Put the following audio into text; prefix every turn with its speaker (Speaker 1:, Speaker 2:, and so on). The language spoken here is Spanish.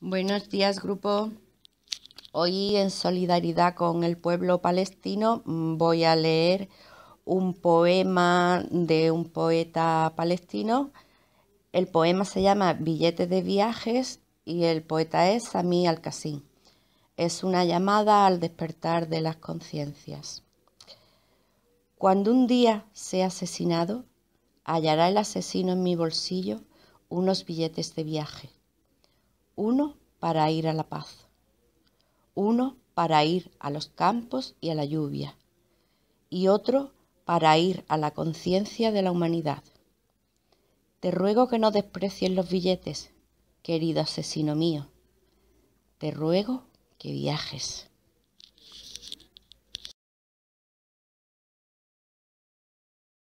Speaker 1: Buenos días, grupo. Hoy, en solidaridad con el pueblo palestino, mm, voy a leer un poema de un poeta palestino. El poema se llama Billetes de viajes y el poeta es Sami Al-Qasim. Es una llamada al despertar de las conciencias. Cuando un día sea asesinado, hallará el asesino en mi bolsillo unos billetes de viaje uno para ir a la paz, uno para ir a los campos y a la lluvia, y otro para ir a la conciencia de la humanidad. Te ruego que no desprecies los billetes, querido asesino mío. Te ruego que
Speaker 2: viajes.